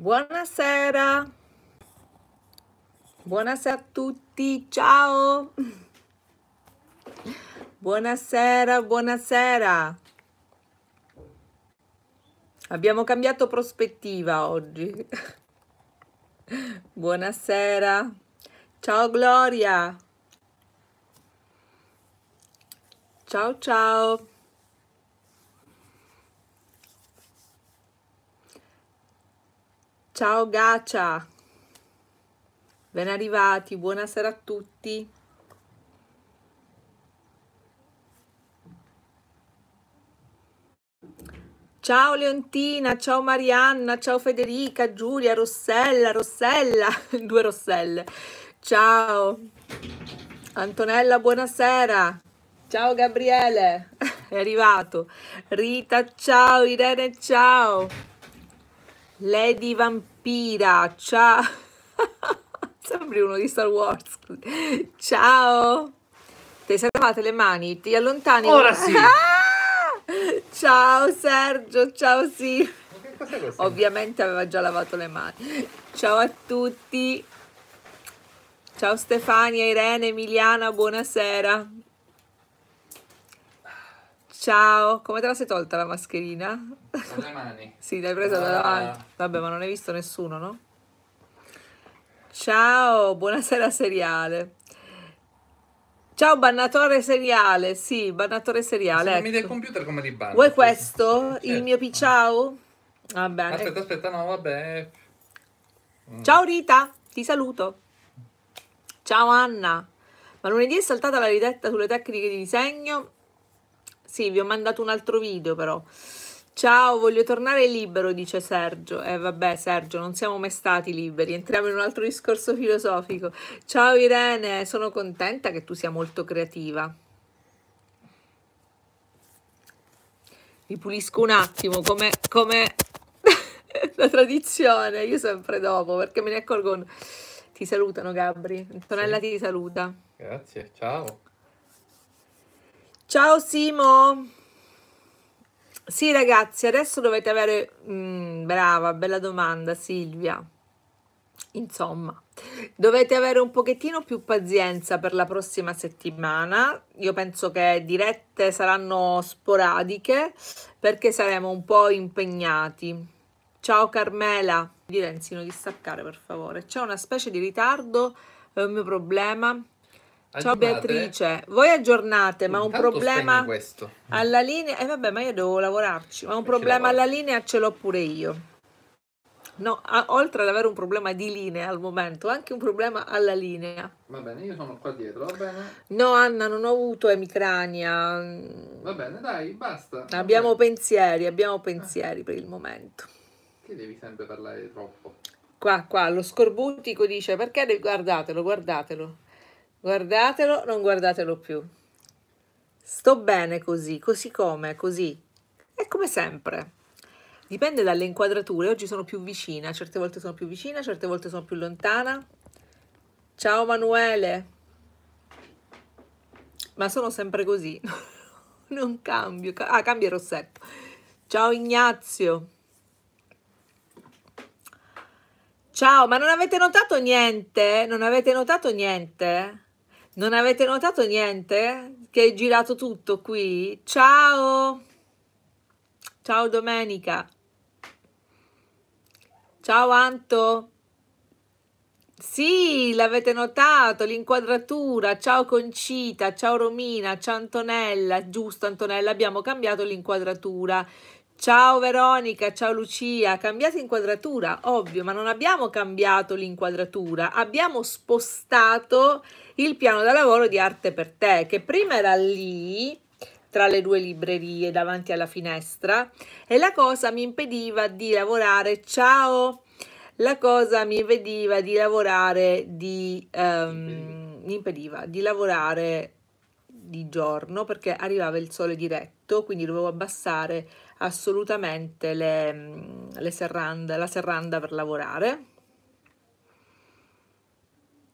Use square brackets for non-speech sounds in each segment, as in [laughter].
Buonasera. Buonasera a tutti, ciao. Buonasera, buonasera. Abbiamo cambiato prospettiva oggi. [laughs] Buonasera. Ciao Gloria. Ciao ciao. Ciao Gacia, ben arrivati, buonasera a tutti. Ciao Leontina, ciao Marianna, ciao Federica, Giulia, Rossella, Rossella, [laughs] due Rosselle. Ciao Antonella, buonasera. Ciao Gabriele, [laughs] è arrivato. Rita, ciao Irene, ciao. Lady Vampire. Pira, ciao. [laughs] Sembri uno di Star Wars. Ciao. Ti sei lavate le mani, ti allontani. Ora sì. [laughs] Ah! Ciao Sergio, ciao sì. Ovviamente aveva già lavato le mani. Ciao a tutti. Ciao Stefania, Irene, Emiliana, buonasera. Ciao, come te la sei tolta la mascherina? Con le mani. sì, l'hai presa ah. da ah, davanti. Vabbè, ma non hai visto nessuno, no? Ciao, buonasera seriale. Ciao bannatore seriale, sì, bannatore seriale. Se ecco. mi dai computer come ti banno? Vuoi questo? Certo. Il mio ciao? Va bene. Aspetta, aspetta, no, vabbè. Mm. Ciao Rita, ti saluto. Ciao Anna. Ma lunedì è saltata la ridetta sulle tecniche di disegno sì, vi ho mandato un altro video però. Ciao, voglio tornare libero, dice Sergio. Eh vabbè Sergio, non siamo mai stati liberi, entriamo in un altro discorso filosofico. Ciao Irene, sono contenta che tu sia molto creativa. ripulisco un attimo come, come [laughs] la tradizione, io sempre dopo perché me ne accorgo. Ti salutano Gabri, Antonella sì. ti saluta. Grazie, ciao. Ciao Simo! Sì ragazzi, adesso dovete avere... Mm, brava, bella domanda Silvia. Insomma, dovete avere un pochettino più pazienza per la prossima settimana. Io penso che dirette saranno sporadiche perché saremo un po' impegnati. Ciao Carmela! Di Renzino di staccare per favore. C'è una specie di ritardo, è un mio problema Ciao Beatrice, voi aggiornate, ma un problema alla linea... E eh, vabbè, ma io devo lavorarci, ma un Perché problema alla linea ce l'ho pure io. No, a, oltre ad avere un problema di linea al momento, anche un problema alla linea. Va bene, io sono qua dietro, va bene? No, Anna, non ho avuto emicrania. Va bene, dai, basta. Abbiamo bene. pensieri, abbiamo ah. pensieri ah. per il momento. Che devi sempre parlare troppo? Qua, qua, lo scorbutico dice, perché guardatelo, guardatelo. Guardatelo, non guardatelo più. Sto bene così, così come, così. È come sempre. Dipende dalle inquadrature, oggi sono più vicina, certe volte sono più vicina, certe volte sono più lontana. Ciao Manuele! Ma sono sempre così, [laughs] non cambio. Ah, cambia il rossetto. Ciao Ignazio! Ciao, ma non avete notato niente? Non avete notato niente? Non avete notato niente? Che è girato tutto qui? Ciao! Ciao Domenica! Ciao Anto! Sì, l'avete notato, l'inquadratura. Ciao Concita, ciao Romina, ciao Antonella. Giusto Antonella, abbiamo cambiato l'inquadratura. Ciao Veronica, ciao Lucia, cambiate inquadratura, ovvio, ma non abbiamo cambiato l'inquadratura, abbiamo spostato il piano da lavoro di Arte per te, che prima era lì tra le due librerie davanti alla finestra e la cosa mi impediva di lavorare. Ciao! La cosa mi impediva di lavorare di, um, impediva di lavorare di giorno perché arrivava il sole diretto, quindi dovevo abbassare assolutamente le, le serrande, la serranda per lavorare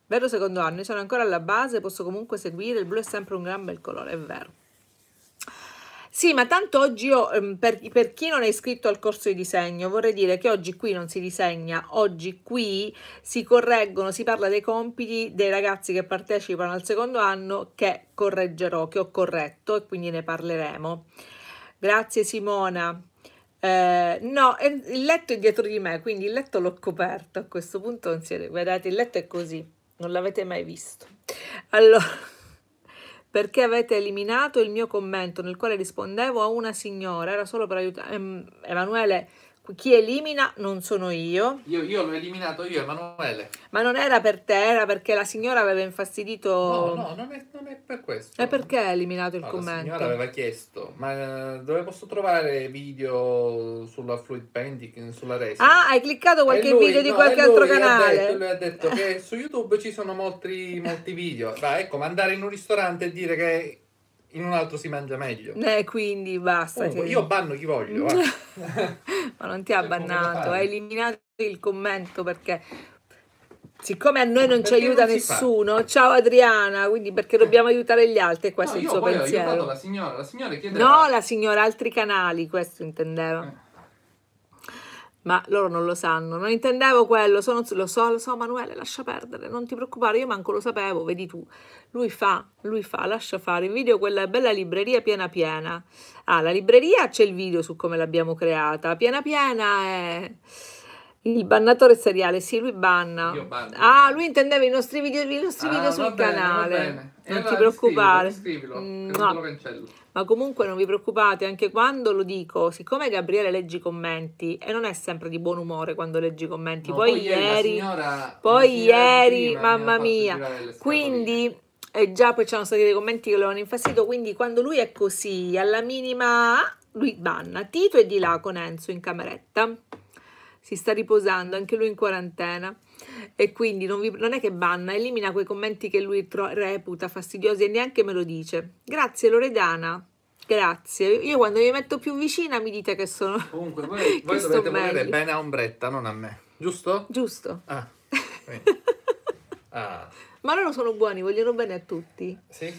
Vero secondo anno, io sono ancora alla base, posso comunque seguire, il blu è sempre un gran bel colore, è vero. Sì, ma tanto oggi io, ehm, per, per, chi non è iscritto al corso di disegno, vorrei dire che oggi qui non si disegna, oggi qui si correggono, si parla dei compiti dei ragazzi che partecipano al secondo anno che correggerò, che ho corretto e quindi ne parleremo. Grazie Simona. Eh, no, il letto è dietro di me, quindi il letto l'ho coperto a questo punto, non si guardate, il letto è così non l'avete mai visto. Allora, [laughs] perché avete eliminato il mio commento nel quale rispondevo a una signora, era solo per aiutare... Ehm, Emanuele, chi elimina non sono io. Io, io l'ho eliminato io, Emanuele. Ma non era per te, era perché la signora aveva infastidito... No, no, non è, non è per questo. E perché ha eliminato il no, commento? La signora aveva chiesto, ma eh, dove posso trovare video sulla Fluid Painting, sulla resa? Ah, hai cliccato qualche lui, video di no, qualche altro canale. detto, lui ha detto che su YouTube ci sono molti, molti video. Ma ecco, ma andare in un ristorante e dire che in un altro si mangia meglio. Eh, quindi basta. Comunque, cioè io banno chi voglio. [laughs] Ma non ti ha cioè, bannato, hai eliminato il commento perché siccome a noi non perché ci aiuta non nessuno, fa. ciao Adriana, quindi perché dobbiamo aiutare gli altri, questo no, è il suo pensiero. la signora, la signora chiedeva... No, la signora, altri canali, questo intendeva. Eh ma loro non lo sanno. Non intendevo quello, sono, lo so, lo so Manuele, lascia perdere, non ti preoccupare, io manco lo sapevo, vedi tu. Lui fa, lui fa, lascia fare. Il video, quella bella libreria piena piena. Ah, la libreria c'è il video su come l'abbiamo creata. Piena piena è... Il bannatore seriale, sì, lui banna. io Ah, lui intendeva i nostri video, i nostri ah, video sul bene, canale. Non eh, ti preoccupare. Scrivilo, scrivilo, mm, no. lo cancello ma comunque non vi preoccupate, anche quando lo dico, siccome Gabriele legge i commenti e non è sempre di buon umore quando legge i commenti, no, poi, poi, ieri, signora, poi ieri, prima, mamma mia, quindi... E eh, già poi c'erano stati dei commenti che lo hanno infastidito, quindi quando lui è così, alla minima, lui banna. Tito è di là con Enzo in cameretta, si sta riposando, anche lui in quarantena e quindi non, vi, non, è che banna, elimina quei commenti che lui reputa fastidiosi e neanche me lo dice. Grazie Loredana, grazie. Io quando mi metto più vicina mi dite che sono... Comunque voi, [laughs] voi dovete volere bene a Ombretta, non a me, giusto? Giusto. Ah, [laughs] ah. Ma loro sono buoni, vogliono bene a tutti. Sì.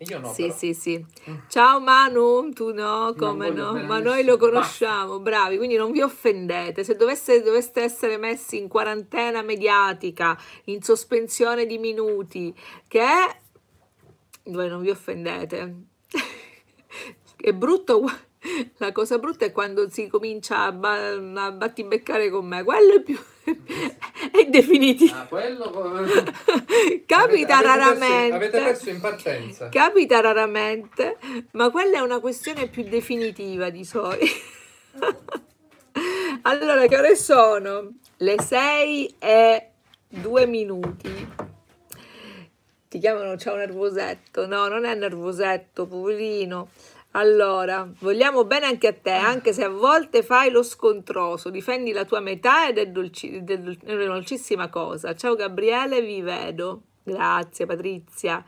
Io no. Sì, però. sì, sì. Mm. Ciao Manu, tu no, come no? Ma noi lo conosciamo, bravi, quindi non vi offendete. Se dovesse, doveste essere messi in quarantena mediatica, in sospensione di minuti, che voi non vi offendete. [laughs] è brutto [laughs] la cosa brutta è quando si comincia a, ba- a battibeccare con me, quello è più [laughs] è definitivo. Ah, quello... [laughs] Capita avete, raramente. Avete perso, in partenza. Capita raramente, ma quella è una questione più definitiva di solito. allora, che ore sono? Le 6 e 2 minuti. Ti chiamano, c'è un nervosetto. No, non è nervosetto, poverino. Allora, vogliamo bene anche a te, ah. anche se a volte fai lo scontroso, difendi la tua metà ed è, dolci, ed è una dolcissima cosa. Ciao Gabriele, vi vedo. Grazie Patrizia.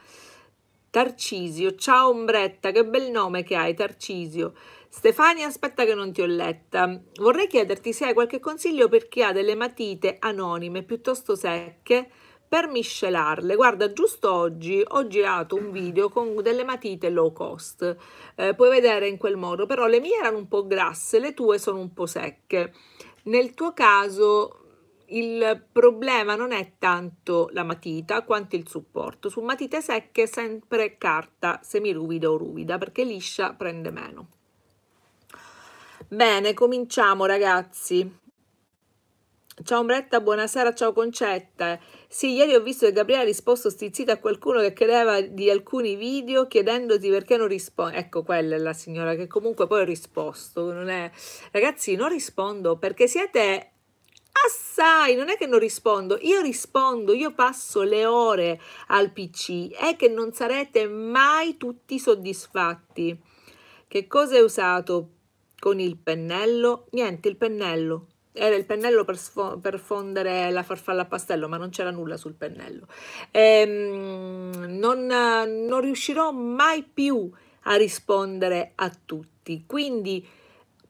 Tarcisio, ciao Ombretta, che bel nome che hai, Tarcisio. Stefania, aspetta che non ti ho letta. Vorrei chiederti se hai qualche consiglio per chi ha delle matite anonime piuttosto secche per miscelarle. Guarda, giusto oggi ho girato un video con delle matite low cost, eh, puoi vedere in quel modo, però le mie erano un po' grasse, le tue sono un po' secche. Nel tuo caso il problema non è tanto la matita quanto il supporto. Su matite secche sempre carta semiruvida o ruvida perché liscia prende meno. Bene, cominciamo ragazzi. Ciao Ombretta, buonasera, ciao Concetta. Sì, ieri ho visto che Gabriele ha risposto stizzita a qualcuno che chiedeva di alcuni video chiedendoti perché non rispondi. Ecco, quella è la signora che comunque poi ha risposto. Non è... Ragazzi, non rispondo perché siete assai, non è che non rispondo, io rispondo, io passo le ore al PC, è che non sarete mai tutti soddisfatti. Che cosa hai usato con il pennello? Niente, il pennello era il pennello per, per, fondere la farfalla a pastello, ma non c'era nulla sul pennello. Ehm, non, non, riuscirò mai più a rispondere a tutti, quindi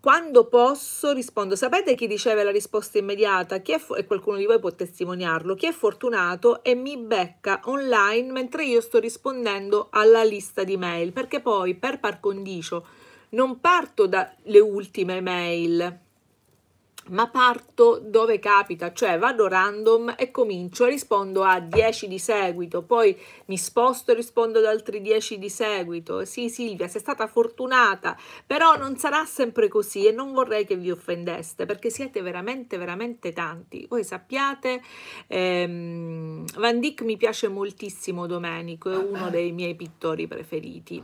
quando posso rispondo. Sapete chi riceve la risposta immediata? Chi è e qualcuno di voi può testimoniarlo, chi è fortunato e mi becca online mentre io sto rispondendo alla lista di mail, perché poi per par condicio non parto dalle ultime mail, ma parto dove capita, cioè vado random e comincio, rispondo a 10 di seguito, poi mi sposto e rispondo ad altri 10 di seguito. Sì Silvia, sei stata fortunata, però non sarà sempre così e non vorrei che vi offendeste perché siete veramente, veramente tanti. Voi sappiate, ehm, Van Dyck mi piace moltissimo Domenico, è uno dei miei pittori preferiti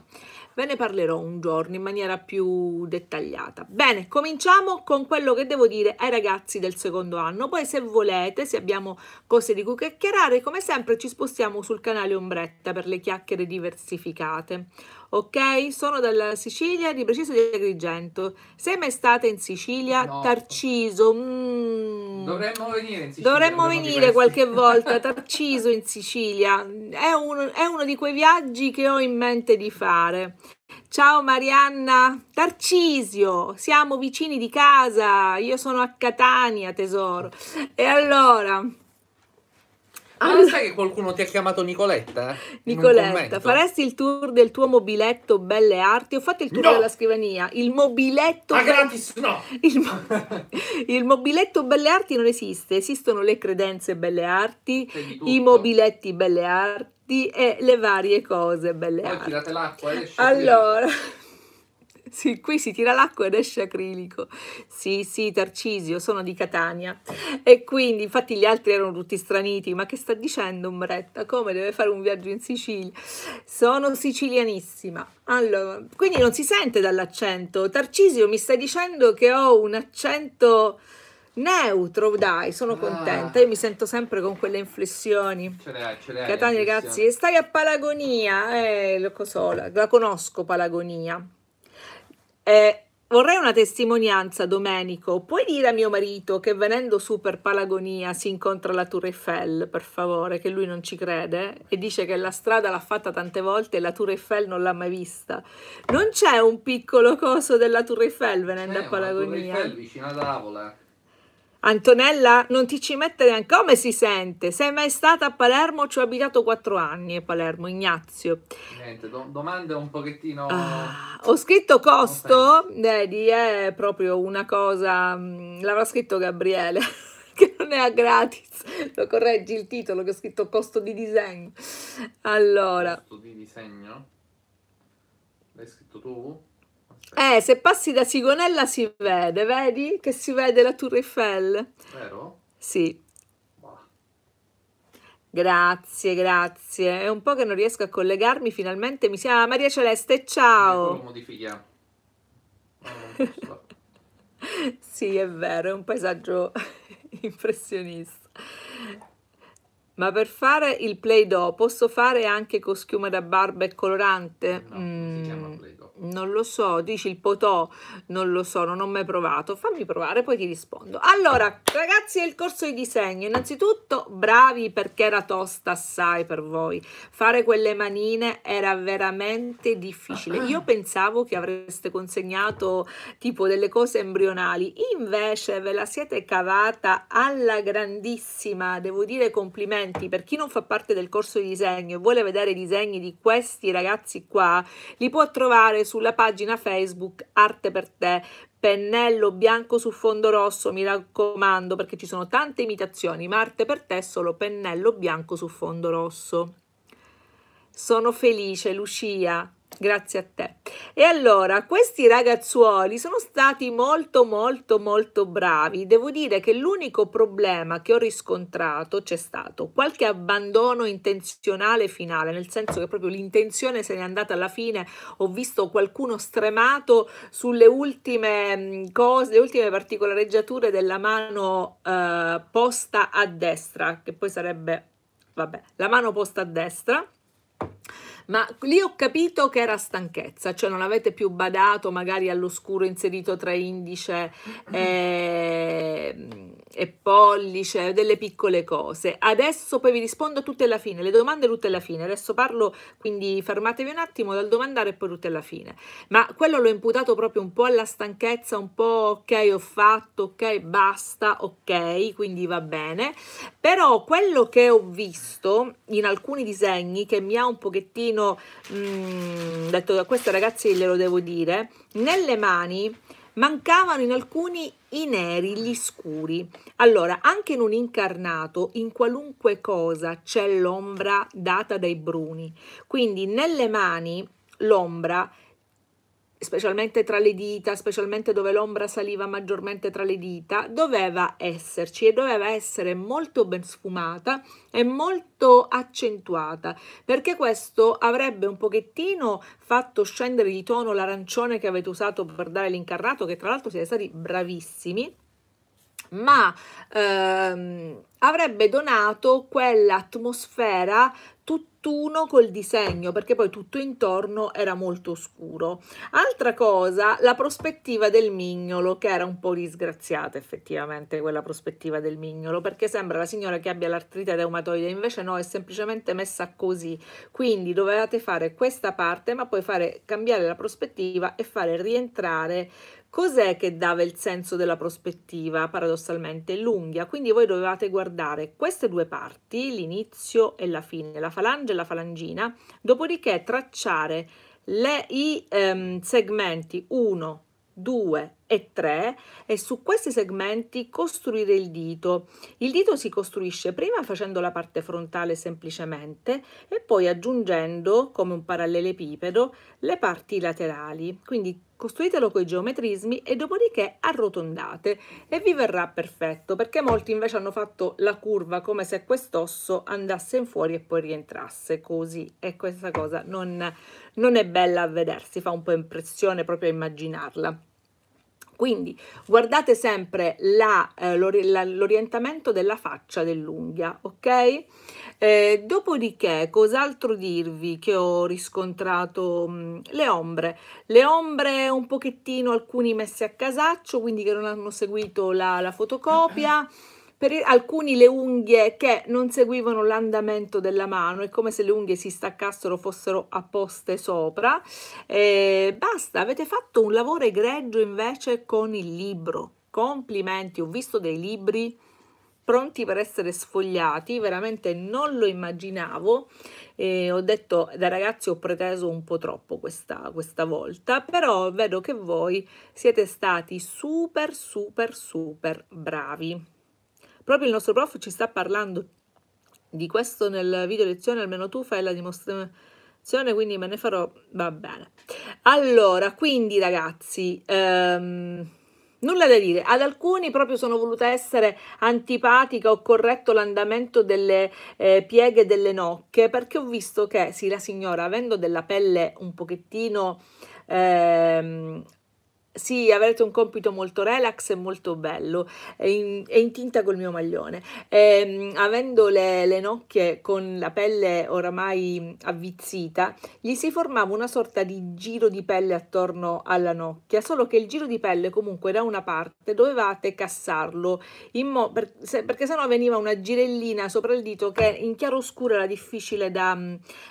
ve ne parlerò un giorno in maniera più dettagliata. Bene, cominciamo con quello che devo dire ai ragazzi del secondo anno, poi se volete, se abbiamo cose di cui chiacchierare, come sempre ci spostiamo sul canale Ombretta per le chiacchiere diversificate ok? Sono dalla Sicilia, di preciso di Agrigento. Sei mai stata in Sicilia? No. Tarciso. Mm. Dovremmo venire in Sicilia. Dovremmo venire qualche volta, [laughs] Tarciso in Sicilia. È uno, è uno di quei viaggi che ho in mente di fare. Ciao Marianna, Tarcisio, siamo vicini di casa, io sono a Catania tesoro. E allora, Ah, allora... Ma sai che qualcuno ti ha chiamato Nicoletta? Eh? Nicoletta, faresti il tour del tuo mobiletto Belle Arti? Ho fatto il tour no! della scrivania. Il mobiletto... Ma be... gratis, no! [laughs] Il, mo... il, mobiletto Belle Arti non esiste. Esistono le credenze Belle Arti, i mobiletti Belle Arti e le varie cose Belle Poi Arti. Poi tirate l'acqua e Allora... Via. [laughs] sì, qui si tira l'acqua ed esce acrilico. Sì, sì, Tarcisio, sono di Catania. E quindi, infatti, gli altri erano tutti straniti. Ma che sta dicendo Umbretta? Come deve fare un viaggio in Sicilia? Sono sicilianissima. Allora, quindi non si sente dall'accento. Tarcisio, mi stai dicendo che ho un accento neutro, dai, sono contenta. Io mi sento sempre con quelle inflessioni. Ce l'hai, ce l'hai. Catania, ragazzi, stai a Palagonia, eh, lo so, la conosco Palagonia. Eh, vorrei una testimonianza, Domenico. Puoi dire a mio marito che venendo su per Palagonia si incontra la Tour Eiffel, per favore, che lui non ci crede e dice che la strada l'ha fatta tante volte e la Tour Eiffel non l'ha mai vista. Non c'è un piccolo coso della Tour Eiffel venendo eh, a Palagonia? La Tour Eiffel vicino ad Avola. Antonella, non ti ci mette neanche come si sente? Sei mai stata a Palermo? Ci ho abitato quattro anni a Palermo, Ignazio. Niente, do domande un pochettino... Ah, ho scritto costo, vedi, è proprio una cosa... Mm, L'aveva scritto Gabriele, [laughs] che non è a gratis. Lo correggi il titolo che ho scritto costo di disegno. Allora... Costo di disegno? L'hai scritto tu? Eh, se passi da Sigonella si vede, vedi che si vede la Tour Eiffel. Vero? Sì. Grazie, grazie. È un po' che non riesco a collegarmi, finalmente mi chiama Maria Celeste, ciao. Ecco ah, lo modifichiamo. [laughs] sì, è vero, è un paesaggio [laughs] impressionista. Ma per fare il play doh posso fare anche con schiuma da barba e colorante? Eh no, mm. si chiama mm. play. Non lo so, dici il potò, non lo so, non ho mai provato. Fammi provare, poi ti rispondo. Allora, ragazzi, il corso di disegno. Innanzitutto, bravi perché era tosta assai per voi. Fare quelle manine era veramente difficile. Io pensavo che avreste consegnato tipo delle cose embrionali. Invece ve la siete cavata alla grandissima. Devo dire complimenti. Per chi non fa parte del corso di disegno e vuole vedere i disegni di questi ragazzi qua, li può trovare su sulla pagina Facebook Arte per te, pennello bianco su fondo rosso, mi raccomando perché ci sono tante imitazioni, ma Arte per te è solo pennello bianco su fondo rosso. Sono felice, Lucia, Grazie a te. E allora, questi ragazzuoli sono stati molto molto molto bravi. Devo dire che l'unico problema che ho riscontrato c'è stato qualche abbandono intenzionale finale, nel senso che proprio l'intenzione se n'è andata alla fine. Ho visto qualcuno stremato sulle ultime mm, cose, le ultime particolareggiature della mano eh, posta a destra, che poi sarebbe, vabbè, la mano posta a destra ma lì ho capito che era stanchezza, cioè non avete più badato magari all'oscuro inserito tra indice e [clears throat] ehm, e pollice, delle piccole cose. Adesso poi vi rispondo tutte alla fine, le domande tutte alla fine. Adesso parlo, quindi fermatevi un attimo dal domandare e poi tutte alla fine. Ma quello l'ho imputato proprio un po' alla stanchezza, un po' ok ho fatto, ok basta, ok, quindi va bene. Però quello che ho visto in alcuni disegni che mi ha un pochettino mh, mm, detto da queste ragazze glielo devo dire, nelle mani mancavano in alcuni i neri, gli scuri. Allora, anche in un incarnato, in qualunque cosa c'è l'ombra data dai bruni. Quindi nelle mani l'ombra specialmente tra le dita, specialmente dove l'ombra saliva maggiormente tra le dita, doveva esserci e doveva essere molto ben sfumata e molto accentuata, perché questo avrebbe un pochettino fatto scendere di tono l'arancione che avete usato per dare l'incarnato, che tra l'altro siete stati bravissimi, ma ehm, avrebbe donato quell'atmosfera tutt'uno col disegno perché poi tutto intorno era molto scuro altra cosa la prospettiva del mignolo che era un po' disgraziata effettivamente quella prospettiva del mignolo perché sembra la signora che abbia l'artrite reumatoide invece no è semplicemente messa così quindi dovevate fare questa parte ma poi fare cambiare la prospettiva e fare rientrare Cos'è che dava il senso della prospettiva, paradossalmente? L'unghia, quindi voi dovevate guardare queste due parti, l'inizio e la fine, la falange e la falangina, dopodiché tracciare le, i ehm, segmenti 1, 2 e 3 e su questi segmenti costruire il dito. Il dito si costruisce prima facendo la parte frontale semplicemente e poi aggiungendo come un parallelepipedo le parti laterali. Quindi costruitelo con i geometrismi e dopodiché arrotondate e vi verrà perfetto perché molti invece hanno fatto la curva come se quest'osso andasse in fuori e poi rientrasse così e questa cosa non, non è bella a vedersi, fa un po' impressione proprio a immaginarla. Quindi guardate sempre eh, l'orientamento eh, della faccia dell'unghia, ok? Eh, dopodiché, cos'altro dirvi che ho riscontrato? Mm, le ombre. Le ombre un pochettino, alcuni messi a casaccio, quindi che non hanno seguito la, la fotocopia per alcuni le unghie che non seguivano l'andamento della mano, è come se le unghie si staccassero, fossero apposte sopra. Eh, basta, avete fatto un lavoro egregio invece con il libro. Complimenti, ho visto dei libri pronti per essere sfogliati, veramente non lo immaginavo, eh, ho detto da ragazzi ho preteso un po' troppo questa, questa volta, però vedo che voi siete stati super super super bravi. Proprio il nostro prof ci sta parlando di questo nel video lezione, almeno tu fai la dimostrazione, quindi me ne farò, va bene. Allora, quindi ragazzi, ehm, nulla da dire, ad alcuni proprio sono voluta essere antipatica, ho corretto l'andamento delle eh, pieghe delle nocche, perché ho visto che, sì, la signora, avendo della pelle un pochettino... Ehm, sì, avrete un compito molto relax e molto bello, è in, è in tinta col mio maglione. E, ehm, avendo le, le, nocchie con la pelle oramai avvizzita, gli si formava una sorta di giro di pelle attorno alla nocchia, solo che il giro di pelle comunque da una parte dovevate cassarlo, per, se, perché sennò veniva una girellina sopra il dito che in chiaroscuro era difficile da,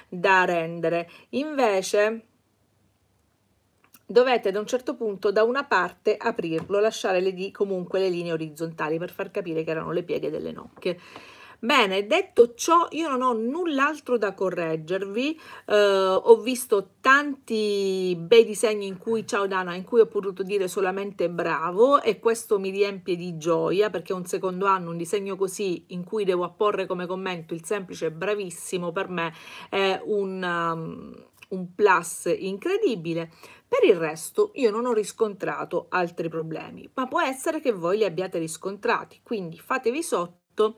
da rendere. Invece dovete ad un certo punto da una parte aprirlo, lasciare le, comunque le linee orizzontali per far capire che erano le pieghe delle nocche. Bene, detto ciò, io non ho null'altro da correggervi, eh, ho visto tanti bei disegni in cui, ciao Dana, in cui ho potuto dire solamente bravo e questo mi riempie di gioia perché un secondo anno, un disegno così in cui devo apporre come commento il semplice bravissimo per me è un... Um, un plus incredibile. Per il resto io non ho riscontrato altri problemi, ma può essere che voi li abbiate riscontrati, quindi fatevi sotto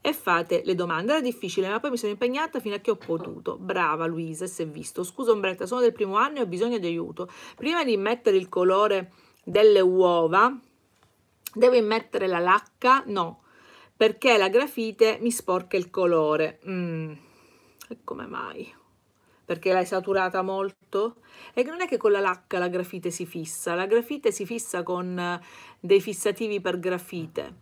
e fate le domande. Era difficile, ma poi mi sono impegnata fino a che ho potuto. Brava Luisa, se visto. Scusa Ombretta, sono del primo anno e ho bisogno di aiuto. Prima di mettere il colore delle uova, devo immettere la lacca? No, perché la grafite mi sporca il colore. Mm. E come mai? perché l'hai saturata molto e non è che con la lacca la grafite si fissa, la grafite si fissa con eh, dei fissativi per grafite.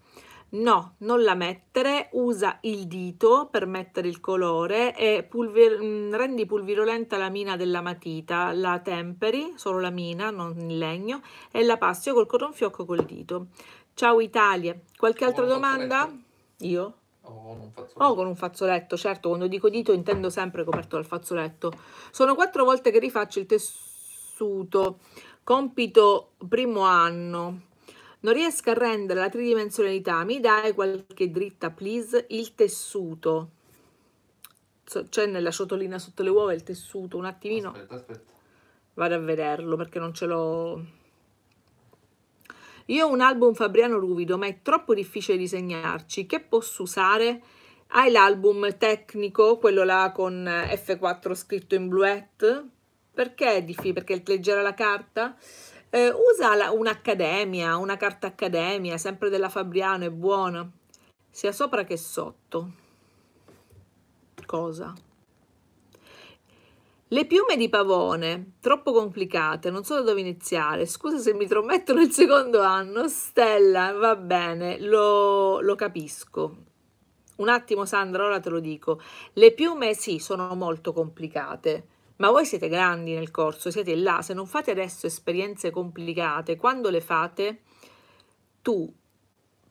No, non la mettere, usa il dito per mettere il colore e pulver mm, rendi pulvirolenta la mina della matita, la temperi, solo la mina, non il legno, e la passi col cotton fiocco col dito. Ciao Italia, qualche altra domanda? Io? O, o oh, con un fazzoletto, certo, quando dico dito intendo sempre coperto dal fazzoletto. Sono quattro volte che rifaccio il tessuto, compito primo anno. Non riesco a rendere la tridimensionalità, mi dai qualche dritta, please? Il tessuto. C'è nella ciotolina sotto le uova il tessuto, un attimino. Aspetta, aspetta. Vado a vederlo perché non ce l'ho io ho un album Fabriano ruvido, ma è troppo difficile disegnarci. Che posso usare? Hai l'album tecnico, quello là con eh, F4 scritto in bluette? Perché è difficile? Perché leggere la carta? Eh, usa la, un'accademia, una carta accademia, sempre della Fabriano, è buona, sia sopra che sotto. Cosa? Le piume di pavone, troppo complicate, non so da dove iniziare. Scusa se mi trometto nel secondo anno. Stella, va bene, lo, lo capisco. Un attimo Sandra, ora te lo dico. Le piume sì, sono molto complicate. Ma voi siete grandi nel corso, siete là. Se non fate adesso esperienze complicate, quando le fate, tu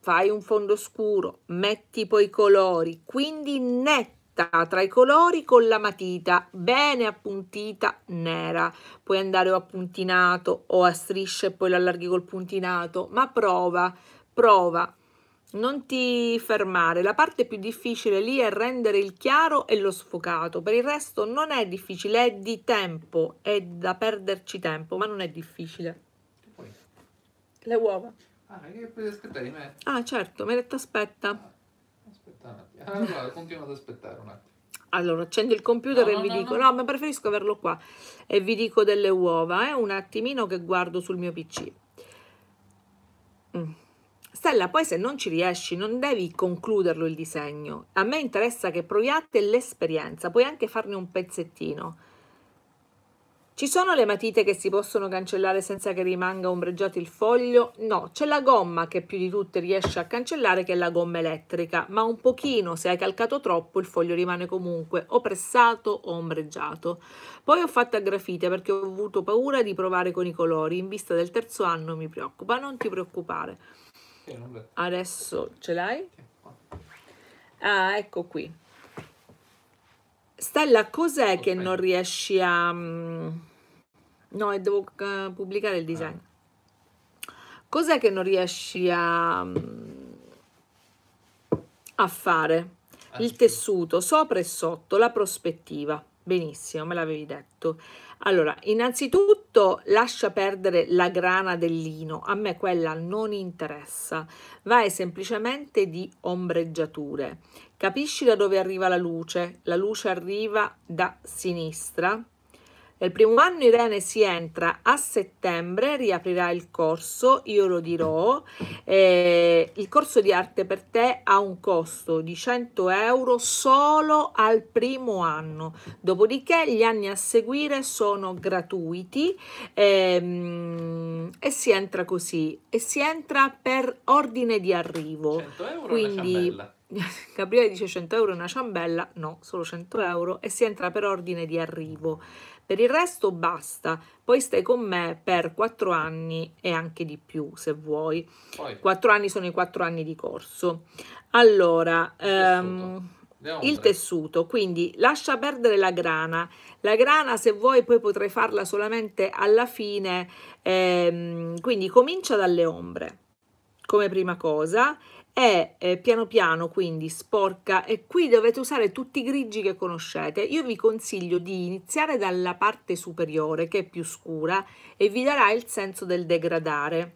fai un fondo scuro, metti poi i colori, quindi netto sta tra i colori con la matita bene appuntita nera. Puoi andare o a puntinato o a strisce e poi lo allarghi col puntinato, ma prova, prova. Non ti fermare, la parte più difficile lì è rendere il chiaro e lo sfocato, per il resto non è difficile, è di tempo, è da perderci tempo, ma non è difficile. Le uova. Ah, che puoi aspettare di me? Ah, certo, Meretta hai detto aspetta. Ah attimo. Eh, allora, continuo ad aspettare un attimo. Allora, accendo il computer no, e no, vi no, dico, no. ma preferisco averlo qua. E vi dico delle uova, eh, un attimino che guardo sul mio PC. Mm. Stella, poi se non ci riesci non devi concluderlo il disegno. A me interessa che proviate l'esperienza, puoi anche farne un pezzettino. Ci sono le matite che si possono cancellare senza che rimanga ombreggiato il foglio? No, c'è la gomma che più di tutte riesce a cancellare che è la gomma elettrica, ma un pochino se hai calcato troppo il foglio rimane comunque o pressato o ombreggiato. Poi ho fatto a grafite perché ho avuto paura di provare con i colori, in vista del terzo anno mi preoccupa, non ti preoccupare. Adesso ce l'hai? Ah, ecco qui. Stella, cos'è okay. che non riesci a... Mm, no, devo eh, pubblicare il disegno. Ah. Cos'è che non riesci a, mm, a fare? Ah, il tessuto sopra e sotto, la prospettiva. Benissimo, me l'avevi detto. Allora, innanzitutto lascia perdere la grana del lino, a me quella non interessa, vai semplicemente di ombreggiature. Capisci da dove arriva la luce? La luce arriva da sinistra, nel primo anno Irene si entra a settembre, riaprirà il corso, io lo dirò. Eh, il corso di arte per te ha un costo di 100 euro solo al primo anno, dopodiché gli anni a seguire sono gratuiti ehm, e si entra così e si entra per ordine di arrivo. 100 euro Quindi, [laughs] Gabriele dice 100 euro una ciambella, no, solo 100 euro e si entra per ordine di arrivo. Per il resto basta, poi stai con me per quattro anni e anche di più se vuoi. Quattro anni sono i quattro anni di corso. Allora, il ehm, tessuto. il tessuto, quindi lascia perdere la grana. La grana se vuoi poi potrai farla solamente alla fine, ehm, quindi comincia dalle ombre come prima cosa e eh, piano piano quindi sporca e qui dovete usare tutti i grigi che conoscete. Io vi consiglio di iniziare dalla parte superiore che è più scura e vi darà il senso del degradare.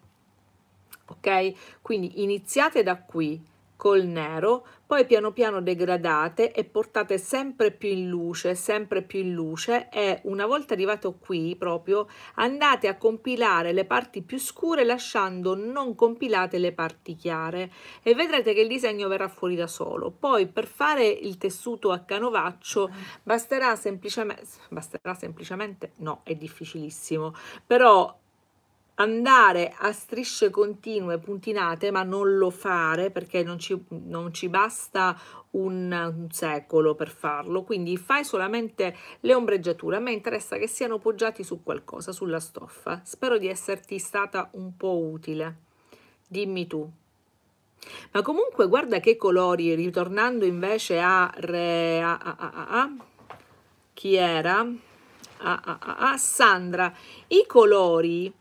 Ok? Quindi iniziate da qui col nero, poi piano piano degradate e portate sempre più in luce, sempre più in luce e una volta arrivato qui proprio andate a compilare le parti più scure lasciando non compilate le parti chiare e vedrete che il disegno verrà fuori da solo. Poi per fare il tessuto a canovaccio basterà semplicemente, basterà semplicemente, no è difficilissimo, però andare a strisce continue puntinate ma non lo fare perché non ci, non ci basta un, un, secolo per farlo quindi fai solamente le ombreggiature a me interessa che siano poggiati su qualcosa sulla stoffa spero di esserti stata un po' utile dimmi tu ma comunque guarda che colori ritornando invece a, re, a, a, a, a chi era a, a, a Sandra i colori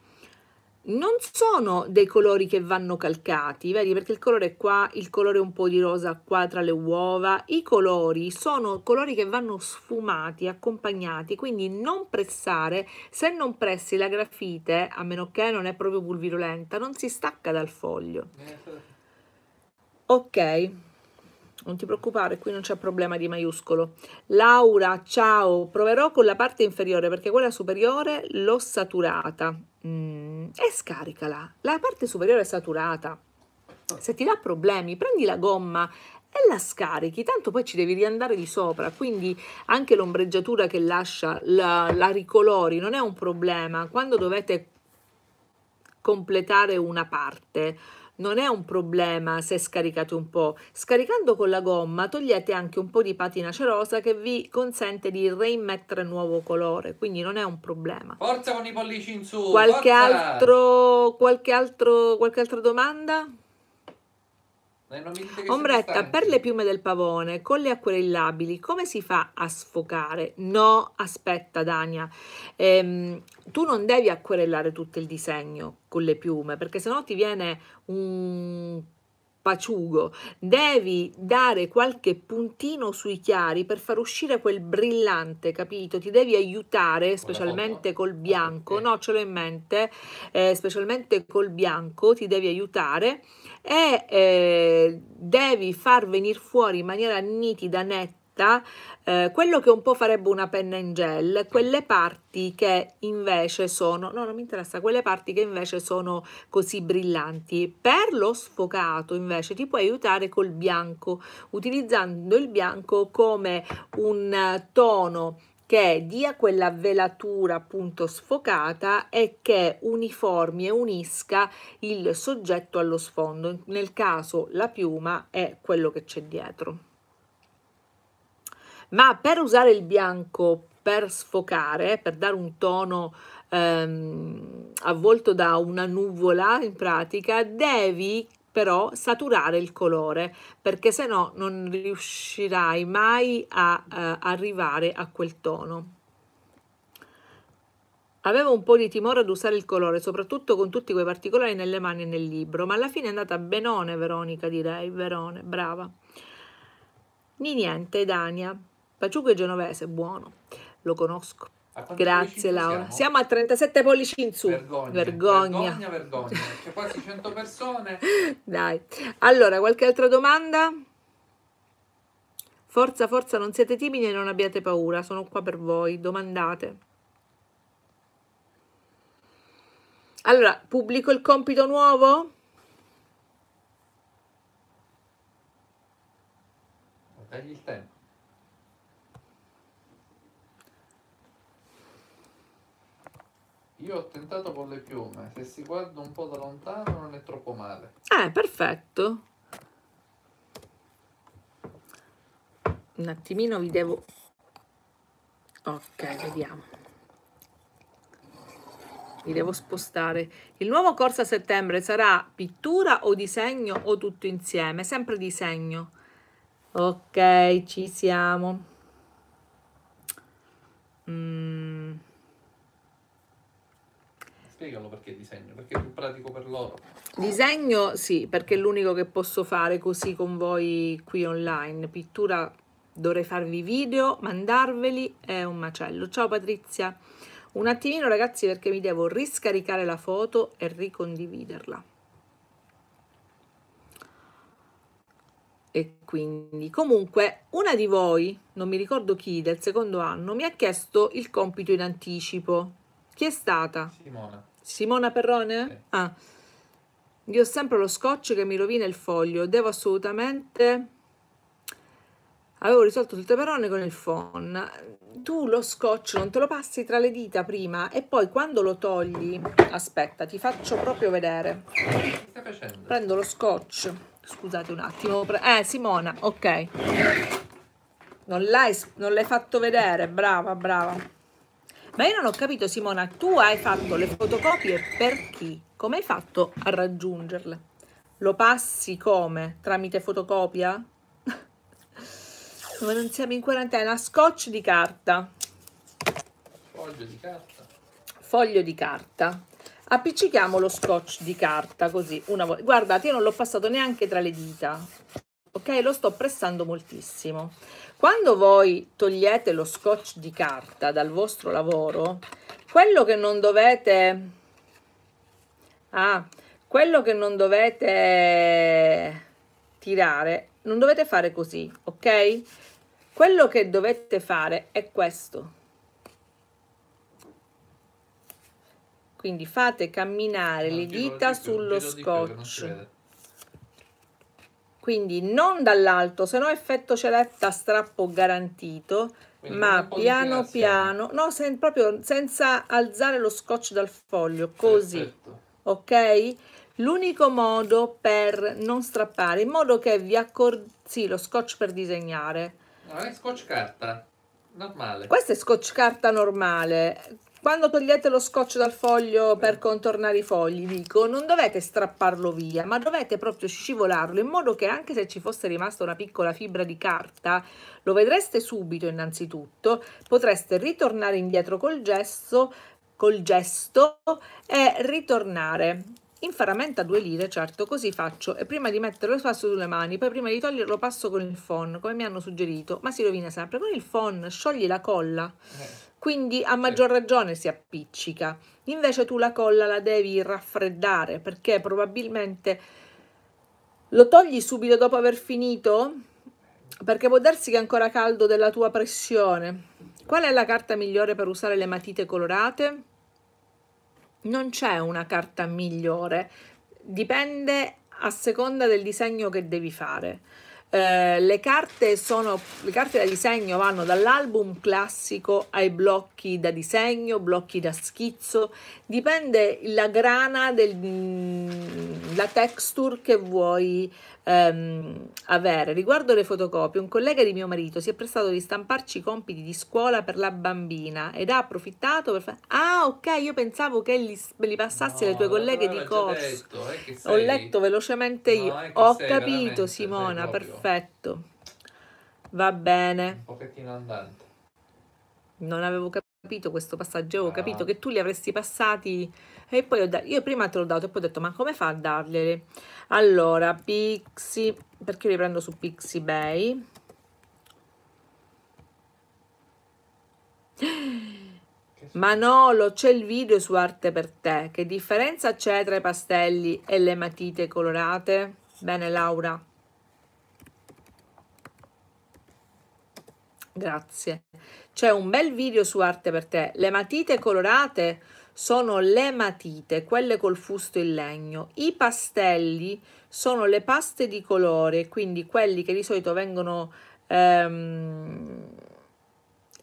non sono dei colori che vanno calcati, vedi? Perché il colore è qua, il colore è un po' di rosa qua tra le uova. I colori sono colori che vanno sfumati, accompagnati, quindi non pressare. Se non pressi la grafite, a meno che non è proprio pulvirulenta, non si stacca dal foglio. Eh. Ok non ti preoccupare, qui non c'è problema di maiuscolo. Laura, ciao, proverò con la parte inferiore perché quella superiore l'ho saturata. Mm, e scaricala, la parte superiore è saturata. Se ti dà problemi, prendi la gomma e la scarichi, tanto poi ci devi riandare di sopra, quindi anche l'ombreggiatura che lascia la, la ricolori, non è un problema. Quando dovete completare una parte, non è un problema se scaricate un po'. Scaricando con la gomma togliete anche un po' di patina cerosa che vi consente di reimmettere nuovo colore, quindi non è un problema. Forza con i pollici in su! Qualche, altro, qualche, altro, qualche altra domanda? Eh, Ombretta, per le piume del pavone, con le acquerellabili, come si fa a sfocare? No, aspetta Dania, ehm, tu non devi acquerellare tutto il disegno con le piume, perché sennò ti viene un paciugo, devi dare qualche puntino sui chiari per far uscire quel brillante, capito? Ti devi aiutare, specialmente col eh, bianco, no, ce l'ho in mente, eh, specialmente col bianco ti devi aiutare e eh, devi far venire fuori in maniera nitida, netta, matita, eh, quello che un po' farebbe una penna in gel, quelle parti che invece sono, no non mi interessa, quelle parti che invece sono così brillanti. Per lo sfocato invece ti puoi aiutare col bianco, utilizzando il bianco come un tono che dia quella velatura appunto sfocata e che uniformi e unisca il soggetto allo sfondo, nel caso la piuma è quello che c'è dietro ma per usare il bianco per sfocare, per dare un tono ehm, avvolto da una nuvola in pratica, devi però saturare il colore perché se no non riuscirai mai a eh, arrivare a quel tono. Avevo un po' di timore ad usare il colore, soprattutto con tutti quei particolari nelle mani e nel libro, ma alla fine è andata benone Veronica direi, Verone, brava. Ni niente Dania, Paciuco genovese, buono, lo conosco. Grazie Laura. Siamo? siamo? a 37 pollici in su. Vergogna. Vergogna, vergogna. C'è quasi 100 persone. [laughs] Dai. Allora, qualche altra domanda? Forza, forza, non siete timidi e non abbiate paura. Sono qua per voi. Domandate. Allora, pubblico il compito nuovo? Tagli il tempo. Io ho tentato con le piume, se si guarda un po' da lontano non è troppo male. Eh, perfetto. Un attimino vi devo... Ok, vediamo Mi devo spostare. Il nuovo corso a settembre sarà pittura o disegno o tutto insieme? Sempre disegno. Ok, ci siamo. Mmm spiegalo perché disegno, perché è più pratico per loro. Disegno sì, perché è l'unico che posso fare così con voi qui online. Pittura dovrei farvi video, mandarveli, è un macello. Ciao Patrizia. Un attimino ragazzi perché mi devo riscaricare la foto e ricondividerla. E quindi comunque una di voi, non mi ricordo chi, del secondo anno, mi ha chiesto il compito in anticipo. Chi è stata? Simona. Simona Perrone? Eh. Ah. Io ho sempre lo scotch che mi rovina il foglio. Devo assolutamente... Avevo risolto tutte le perone con il phon. Tu lo scotch non te lo passi tra le dita prima e poi quando lo togli... Aspetta, ti faccio proprio vedere. Che stai facendo? Prendo lo scotch. Scusate un attimo. Eh, Simona, ok. Non l'hai fatto vedere. Brava, brava. Ma io non ho capito, Simona, tu hai fatto le fotocopie per chi? Come hai fatto a raggiungerle? Lo passi come? Tramite fotocopia? [laughs] non siamo in quarantena. Scotch di carta. Foglio di carta. Foglio di carta. Appiccichiamo lo scotch di carta così una volta. Guardate, io non l'ho passato neanche tra le dita. Ok, lo sto pressando moltissimo. Quando voi togliete lo scotch di carta dal vostro lavoro, quello che non dovete... Ah, quello che non dovete tirare, non dovete fare così, ok? Quello che dovete fare è questo. Quindi fate camminare no, le dita sullo scotch quindi non dall'alto, se no effetto celetta strappo garantito, quindi ma piano piano, no, sen proprio senza alzare lo scotch dal foglio, così, Perfetto. ok? L'unico modo per non strappare, in modo che vi accordi, sì, lo scotch per disegnare. No, è scotch carta, normale. Questo è scotch carta normale, quando togliete lo scotch dal foglio per contornare i fogli, dico, non dovete strapparlo via, ma dovete proprio scivolarlo in modo che anche se ci fosse rimasta una piccola fibra di carta, lo vedreste subito innanzitutto, potreste ritornare indietro col gesso, col gesto e ritornare in faramenta due lire, certo, così faccio. E prima di metterlo passo sulle mani, poi prima di toglierlo passo con il phon, come mi hanno suggerito. Ma si rovina sempre. Con il phon sciogli la colla. Eh quindi a maggior ragione si appiccica. Invece tu la colla la devi raffreddare perché probabilmente lo togli subito dopo aver finito perché può darsi che è ancora caldo della tua pressione. Qual è la carta migliore per usare le matite colorate? Non c'è una carta migliore, dipende a seconda del disegno che devi fare. Eh, le, carte sono, le carte da disegno vanno dall'album classico ai blocchi da disegno, blocchi da schizzo, dipende la grana, del, mm, la texture che vuoi ehm, avere. Riguardo le fotocopie, un collega di mio marito si è prestato di stamparci i compiti di scuola per la bambina ed ha approfittato per fare... Ah, ok, io pensavo che li, li passassi no, alle tue colleghe di corso. Detto, eh, Ho letto velocemente io. No, eh, Ho capito, Simona, perfetto. Va bene. Un pochettino andante. Non avevo capito questo passaggio, avevo ah. capito che tu li avresti passati e poi ho dato io prima te l'ho dato e poi ho detto ma come fa a dargliele allora pixi perché li prendo su pixie bay Manolo, c'è il video su Arte per te. Che differenza c'è tra i pastelli e le matite colorate? Bene, Laura. Grazie. C'è un bel video su Arte per te. Le matite colorate sono le matite, quelle col fusto in legno. I pastelli sono le paste di colore, quindi quelli che di solito vengono... Ehm,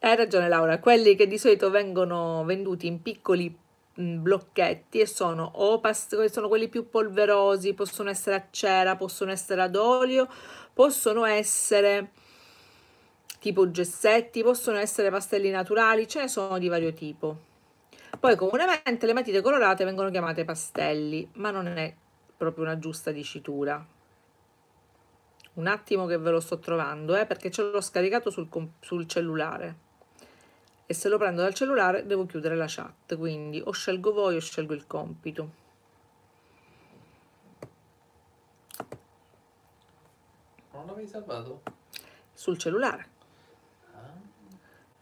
hai ragione Laura, quelli che di solito vengono venduti in piccoli mm, blocchetti e sono, o sono quelli più polverosi, possono essere a cera, possono essere ad olio, possono essere tipo gessetti, possono essere pastelli naturali, ce ne sono di vario tipo. Poi comunemente le matite colorate vengono chiamate pastelli, ma non è proprio una giusta dicitura. Un attimo che ve lo sto trovando, eh, perché ce l'ho scaricato sul, sul cellulare e se lo prendo dal cellulare devo chiudere la chat, quindi o scelgo voi o scelgo il compito. Non l'avevi salvato? Sul cellulare.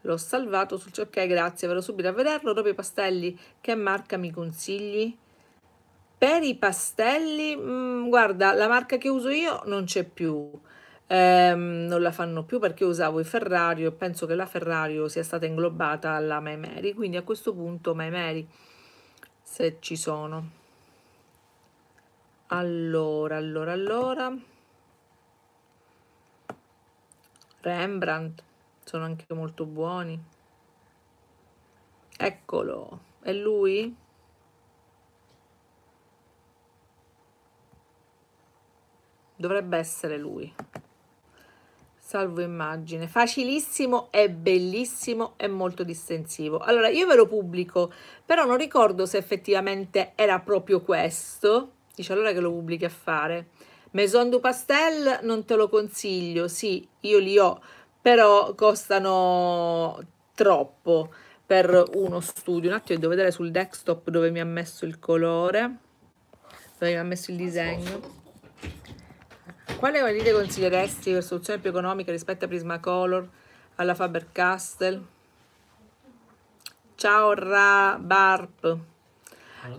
L'ho salvato sul cioè, ok, grazie, vado subito a vederlo. proprio i pastelli, che marca mi consigli? Per i pastelli, mh, mm, guarda, la marca che uso io non c'è più. Ehm, non la fanno più perché usavo i ferrari e penso che la ferrari sia stata inglobata alla My Mary, quindi a questo punto My Mary, se ci sono. Allora, allora, allora. Rembrandt sono anche molto buoni. Eccolo, è lui? Dovrebbe essere lui. Salvo immagine, facilissimo, è bellissimo, è molto distensivo. Allora, io ve lo pubblico, però non ricordo se effettivamente era proprio questo. Dice allora che lo pubblichi a fare. Maison du Pastel non te lo consiglio, sì, io li ho, però costano troppo per uno studio. Un attimo devo vedere sul desktop dove mi ha messo il colore, dove mi ha messo il disegno. Quale valide consiglieresti per soluzione più economica rispetto a Prismacolor, alla Faber-Castell? Ciao Ra Barp.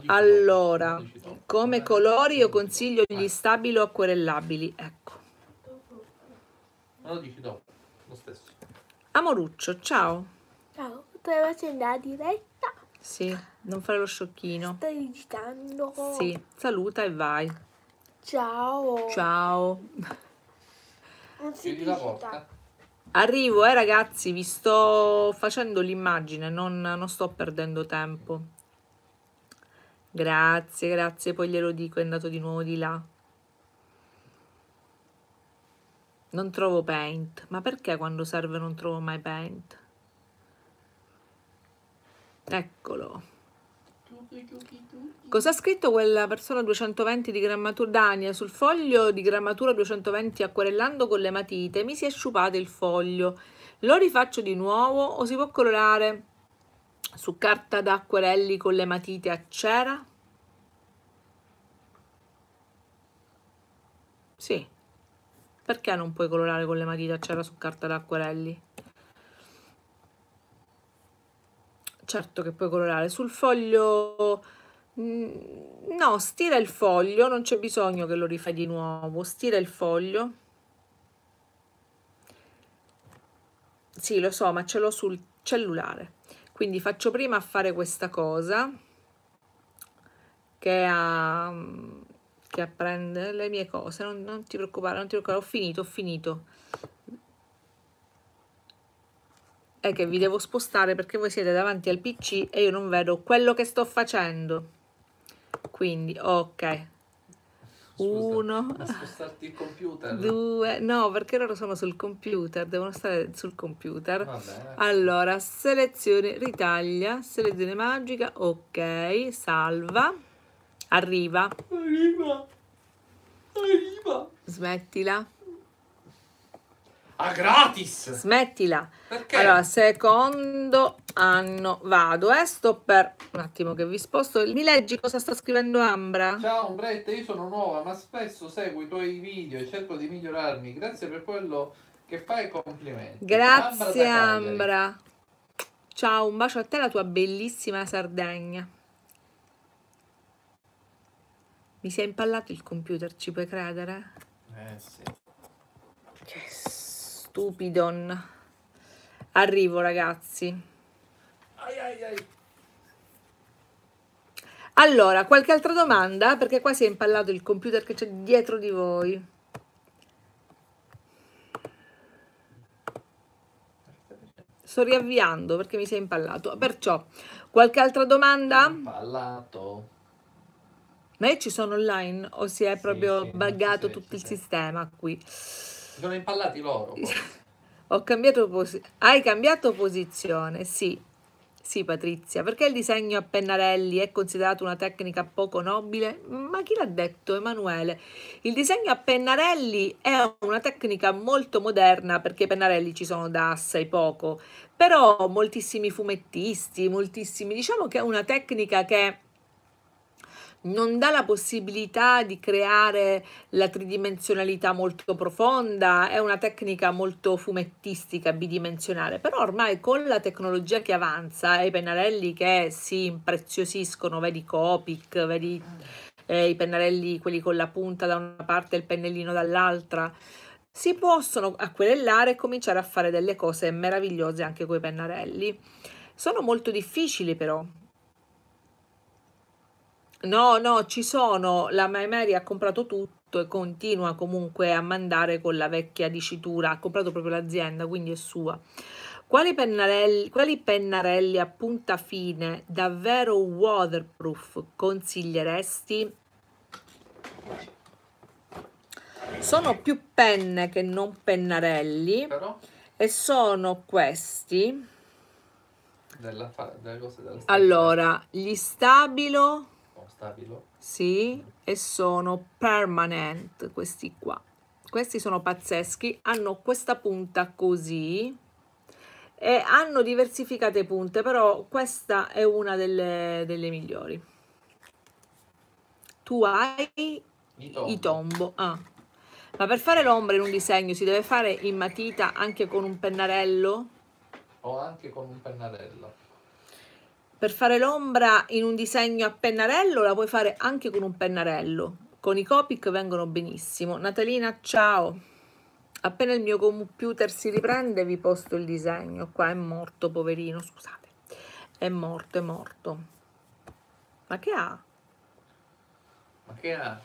Ah, allora, come colori io consiglio gli stabili o acquerellabili, ecco. Lo dici dopo lo stesso. Amoruccio, ciao. Ciao, potrei accendere la diretta? Sì, non fare lo sciocchino. Stai digitando. Sì, saluta e vai. Ciao. Ciao. Non si Chiudi digita. Arrivo, eh ragazzi, vi sto facendo l'immagine, non, non sto perdendo tempo. Grazie, grazie, poi glielo dico, è andato di nuovo di là. Non trovo paint. Ma perché quando serve non trovo mai paint? Eccolo. Cosa ha scritto quella persona 220 di grammatura? Dania, sul foglio di grammatura 220 acquarellando con le matite mi si è sciupato il foglio. Lo rifaccio di nuovo o si può colorare su carta da con le matite a cera? Sì. Perché non puoi colorare con le matite? C'era su carta d'acquarelli? Certo che puoi colorare. Sul foglio... Mm, no, stira il foglio, non c'è bisogno che lo rifai di nuovo. Stira il foglio. Sì, lo so, ma ce l'ho sul cellulare. Quindi faccio prima a fare questa cosa che ha che apprende le mie cose, non, non ti preoccupare, non ti preoccupare, ho finito, ho finito. È che vi devo spostare perché voi siete davanti al PC e io non vedo quello che sto facendo. Quindi, ok. Uno, computer, [laughs] due, no perché loro sono sul computer, devono stare sul computer. Vabbè. Allora, selezione, ritaglia, selezione magica, ok, salva. Arriva. Arriva. Arriva. Smettila. A ah, gratis! Smettila. Perché? Allora, secondo anno vado, eh, sto per... Un attimo che vi sposto. Mi leggi cosa sta scrivendo Ambra? Ciao, Umbretta, io sono nuova, ma spesso seguo i tuoi video e cerco di migliorarmi. Grazie per quello che fai e complimenti. Grazie, Ambra. Ambra. Ciao, un bacio a te e alla tua bellissima Sardegna. Mi si è impallato il computer, ci puoi credere? Eh sì. Che stupidon. Arrivo ragazzi. Ai, ai, ai. Allora, qualche altra domanda? Perché qua si è impallato il computer che c'è dietro di voi. Sto riavviando perché mi si è impallato. Perciò, qualche altra domanda? Impallato. Ma io ci sono online o si è proprio sì, sì, buggato sì, tutto il sistema qui? Sono impallati loro. [laughs] Ho cambiato posi- Hai cambiato posizione, sì. Sì, Patrizia, perché il disegno a pennarelli è considerato una tecnica poco nobile? Ma chi l'ha detto, Emanuele? Il disegno a pennarelli è una tecnica molto moderna perché i pennarelli ci sono da assai poco, però moltissimi fumettisti, moltissimi, diciamo che è una tecnica che non dà la possibilità di creare la tridimensionalità molto profonda, è una tecnica molto fumettistica, bidimensionale, però ormai con la tecnologia che avanza e i pennarelli che si impreziosiscono, vedi Copic, vedi eh, i pennarelli, quelli con la punta da una parte e il pennellino dall'altra, si possono acquerellare e cominciare a fare delle cose meravigliose anche con i pennarelli. Sono molto difficili però, No, no, ci sono. La My Mary ha comprato tutto e continua comunque a mandare con la vecchia dicitura. Ha comprato proprio l'azienda, quindi è sua. Quali pennarelli, quali pennarelli a punta fine davvero waterproof consiglieresti? Sono più penne che non pennarelli Però? e sono questi. Della, della, della allora, gli stabilo stabilo. Sì, e sono permanent questi qua. Questi sono pazzeschi, hanno questa punta così e hanno diversificate punte, però questa è una delle, delle migliori. Tu hai i tombo. I tombo. Ah. Ma per fare l'ombra in un disegno si deve fare in matita anche con un pennarello? O anche con un pennarello per fare l'ombra in un disegno a pennarello la puoi fare anche con un pennarello con i Copic vengono benissimo Natalina ciao appena il mio computer si riprende vi posto il disegno qua è morto poverino scusate è morto è morto ma che ha? ma che ha?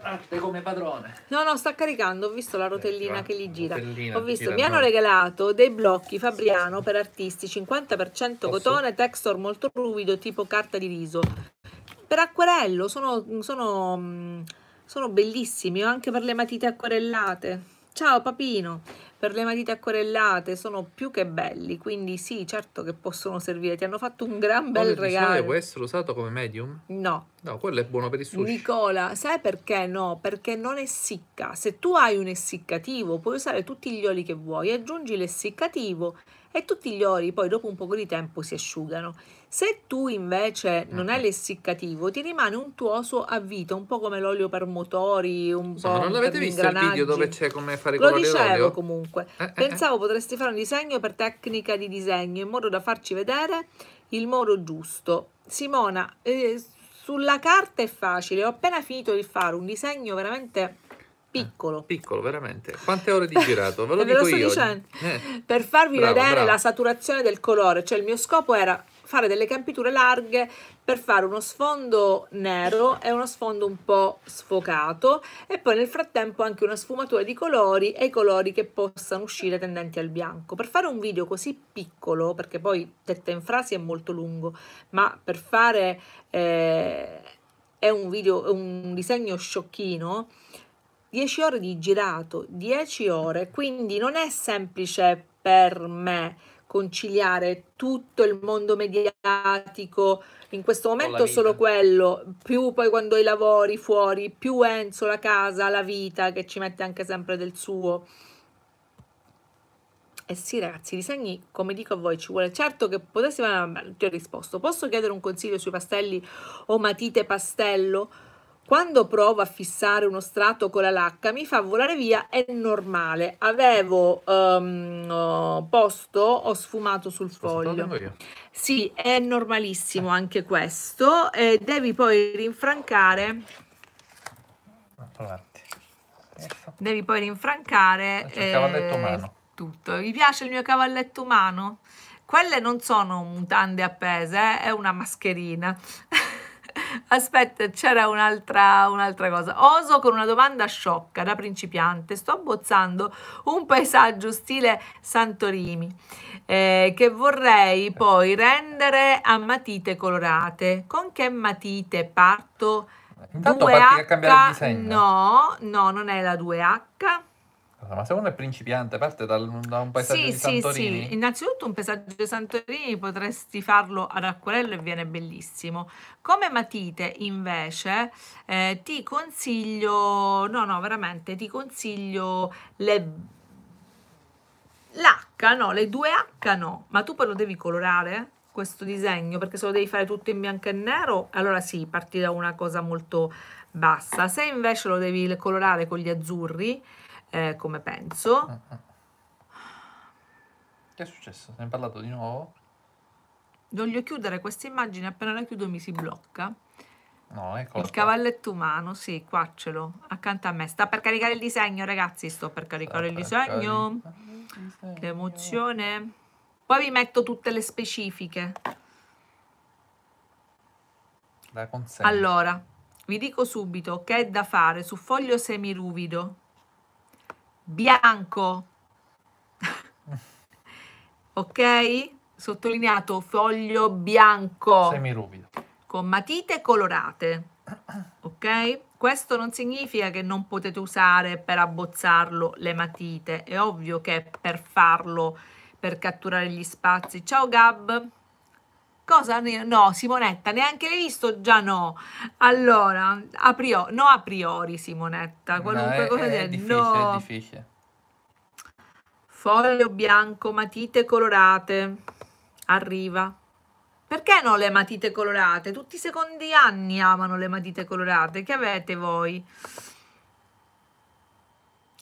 Arte come padrone. No, no, sta caricando, ho visto la rotellina eh, che li gira. Ho visto, mi hanno regalato dei blocchi Fabriano per artisti, 50% Posso? cotone, texture molto ruvido, tipo carta di riso. Per acquerello, sono, sono, mm, sono bellissimi, anche per le matite acquerellate. Ciao Papino per le matite acquarellate sono più che belli, quindi sì, certo che possono servire. Ti hanno fatto un gran bel Come regalo. può essere usato come medium? No. No, quello è buono per il sushi. Nicola, sai perché no? Perché non essicca. Se tu hai un essiccativo, puoi usare tutti gli oli che vuoi, aggiungi l'essiccativo e tutti gli oli poi dopo un po' di tempo si asciugano. Se tu invece non hai lessiccativo, ti rimane untuoso a vita, un po' come l'olio per motori, un Insomma, po' Non l'avete visto il video dove c'è come fare Lo dicevo comunque. Eh, eh, eh. Pensavo eh. potresti fare un disegno per tecnica di disegno, in modo da farci vedere il modo giusto. Simona, eh, sulla carta è facile, ho appena finito di fare un disegno veramente eh, piccolo. piccolo, veramente. Quante ore di [laughs] girato? Ve lo, ve lo sto io. dicendo. Eh. Per farvi bravo, vedere bravo. la saturazione del colore, cioè il mio scopo era fare delle campiture larghe per fare uno sfondo nero e uno sfondo un po' sfocato e poi nel frattempo anche una sfumatura di colori e i colori che possano uscire tendenti al bianco. Per fare un video così piccolo, perché poi detta in frasi è molto lungo, ma per fare eh, è un video, un disegno sciocchino, 10 ore di girato, 10 ore, quindi non è semplice per me conciliare tutto il mondo mediatico, in questo momento solo quello, più poi quando i lavori fuori, più Enzo, la casa, la vita che ci mette anche sempre del suo. Eh sì ragazzi, i disegni come dico a voi ci vuole, certo che potessi, ma ti ho risposto, posso chiedere un consiglio sui pastelli o matite pastello? Quando provo a fissare uno strato con la lacca mi fa volare via, è normale. Avevo um, posto, ho sfumato sul Sto foglio. Sì, è normalissimo eh. anche questo. Eh, devi poi rinfrancare. Devi poi rinfrancare. Eh, tutto. Vi piace il mio cavalletto umano? Quelle non sono mutande appese, eh, è una mascherina. Aspetta, c'era un'altra, un'altra cosa. Oso con una domanda sciocca da principiante. Sto abbozzando un paesaggio stile Santorini eh, che vorrei poi rendere a matite colorate. Con che matite parto? Intanto 2H, parti a cambiare il disegno. No, no, non è la 2H ma se uno è principiante, parte da un, da un paesaggio sì, di Santorini. Sì, innanzitutto un paesaggio di Santorini potresti farlo ad acquerello e viene bellissimo. Come matite, invece, eh, ti consiglio, no, no, veramente ti consiglio le l'H, no, le due H no, ma tu poi lo devi colorare questo disegno perché se lo devi fare tutto in bianco e nero allora sì parti da una cosa molto bassa se invece lo devi colorare con gli azzurri eh, come penso. Ah, ah. Che è successo? Se Ne è parlato di nuovo? Voglio chiudere questa immagine, appena la chiudo mi si blocca. No, ecco. Il cavalletto umano, sì, qua ce l'ho, accanto a me. Sta per caricare il disegno, ragazzi, sto per caricare sta il disegno. disegno. Che emozione. Poi vi metto tutte le specifiche. La consegna. Allora, vi dico subito che è da fare su foglio semiruvido bianco, [laughs] ok? Sottolineato foglio bianco. Semiruvido. Con matite colorate, ok? Questo non significa che non potete usare per abbozzarlo le matite, è ovvio che per farlo, per catturare gli spazi. Ciao Gab! Cosa? Ne no, Simonetta, neanche l'hai visto? Già no. Allora, a priori, no a priori Simonetta, qualunque no, è, cosa è, è difficile, no. è difficile. Foglio bianco, matite colorate. Arriva. Perché no le matite colorate? Tutti i secondi anni amano le matite colorate. Che avete voi?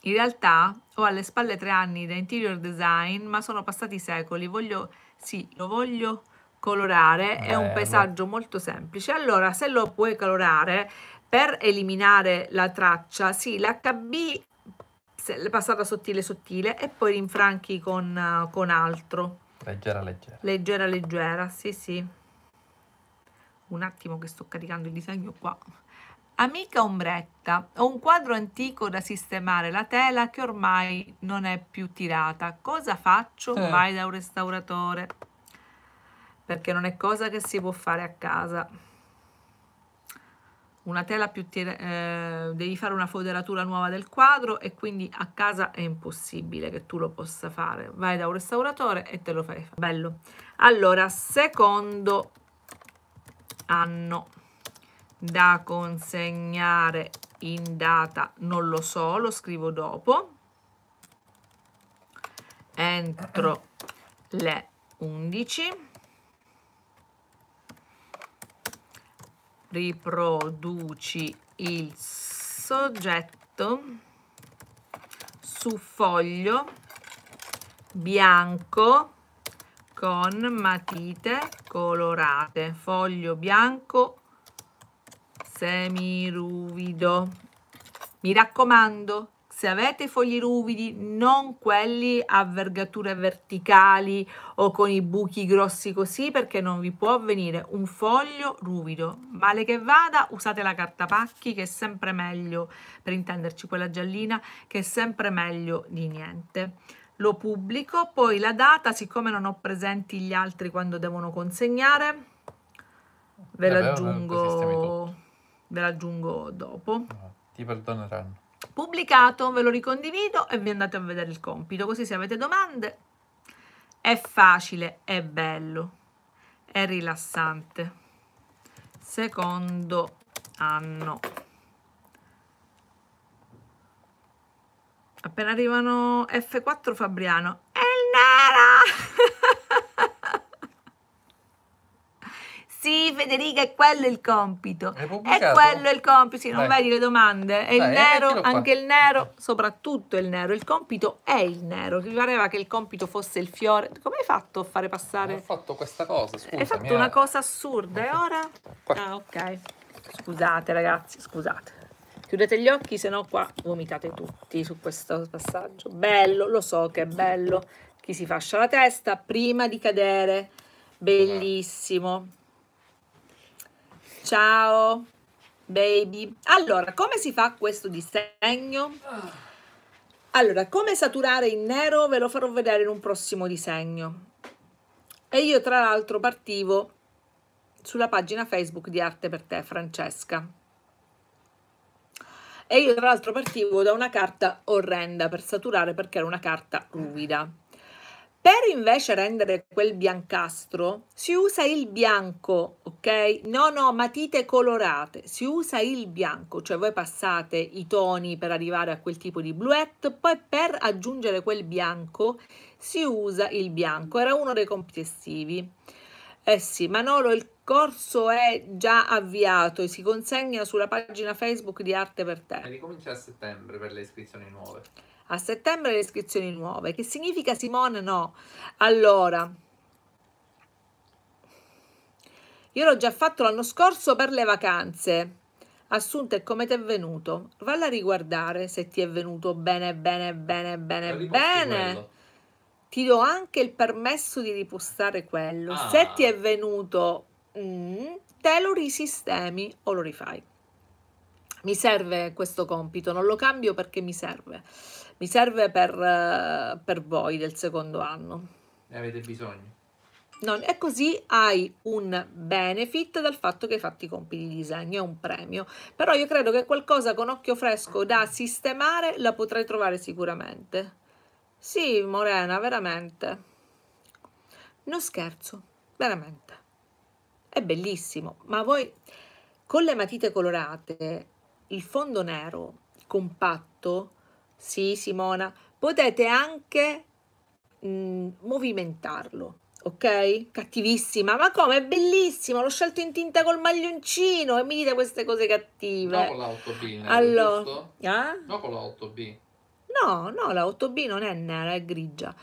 In realtà ho alle spalle tre anni da interior design, ma sono passati secoli. Voglio... Sì, lo voglio colorare è un paesaggio molto semplice. Allora, se lo puoi colorare per eliminare la traccia, sì, l'HB passata sottile sottile e poi rinfranchi con, con altro. Leggera leggera. Leggera leggera, sì sì. Un attimo che sto caricando il disegno qua. Amica ombretta, ho un quadro antico da sistemare, la tela che ormai non è più tirata. Cosa faccio? Eh. Vai da un restauratore perché non è cosa che si può fare a casa una tela più tira, eh, devi fare una foderatura nuova del quadro e quindi a casa è impossibile che tu lo possa fare vai da un restauratore e te lo fai bello allora secondo anno da consegnare in data non lo so lo scrivo dopo entro le 11 riproduci il soggetto su foglio bianco con matite colorate, foglio bianco semiruvido. Mi raccomando, se avete fogli ruvidi, non quelli a vergature verticali o con i buchi grossi così, perché non vi può venire un foglio ruvido. Male che vada, usate la carta pacchi, che è sempre meglio, per intenderci quella giallina, che è sempre meglio di niente lo pubblico, poi la data, siccome non ho presenti gli altri quando devono consegnare, ve, l'aggiungo, ve l'aggiungo dopo. ti perdoneranno pubblicato, ve lo ricondivido e vi andate a vedere il compito, così se avete domande è facile, è bello, è rilassante. Secondo anno. Appena arrivano F4 Fabriano, è il nero! Sì, Federica, è quello il compito. È quello il compito, sì, non Dai. vedi le domande. È Dai, il nero, anche il nero, soprattutto il nero. Il compito è il nero. Mi pareva che il compito fosse il fiore. Come hai fatto a fare passare? Ho fatto questa cosa, scusa. Hai fatto una eh. cosa assurda e ora? Qua. Ah, ok. Scusate ragazzi, scusate. Chiudete gli occhi, se no qua vomitate tutti su questo passaggio. Bello, lo so che è bello. Chi si fascia la testa prima di cadere. Bellissimo. Ciao, baby. Allora, come si fa questo disegno? Allora, come saturare in nero ve lo farò vedere in un prossimo disegno. E io tra l'altro partivo sulla pagina Facebook di Arte per te, Francesca. E io tra l'altro partivo da una carta orrenda per saturare perché era una carta ruvida per invece rendere quel biancastro si usa il bianco, ok? No, no, matite colorate, si usa il bianco, cioè voi passate i toni per arrivare a quel tipo di bluette, poi per aggiungere quel bianco si usa il bianco, era uno dei compiti estivi. Eh sì, Manolo, il corso è già avviato e si consegna sulla pagina Facebook di Arte per te. E ricomincia a settembre per le iscrizioni nuove. A settembre le iscrizioni nuove. Che significa Simone? No. Allora, io l'ho già fatto l'anno scorso per le vacanze. Assunta e come ti è venuto? Valla a riguardare se ti è venuto bene, bene, bene, bene, bene. Quello. Ti do anche il permesso di ripostare quello. Ah. Se ti è venuto, mm, te lo risistemi o lo rifai. Mi serve questo compito, non lo cambio perché mi serve mi serve per, eh, per voi del secondo anno. Ne avete bisogno? Non, e così hai un benefit dal fatto che hai fatto i compiti di disegno, è un premio. Però io credo che qualcosa con occhio fresco da sistemare la potrai trovare sicuramente. Sì, Morena, veramente. Non scherzo, veramente. È bellissimo, ma voi con le matite colorate, il fondo nero compatto, sì, Simona, potete anche mh, mm, movimentarlo. Ok? Cattivissima, ma come? È bellissimo! L'ho scelto in tinta col maglioncino e mi dite queste cose cattive. No, con la 8B, nera, allora, eh? No, con la 8B. No, no, la 8B non è nera, è grigia.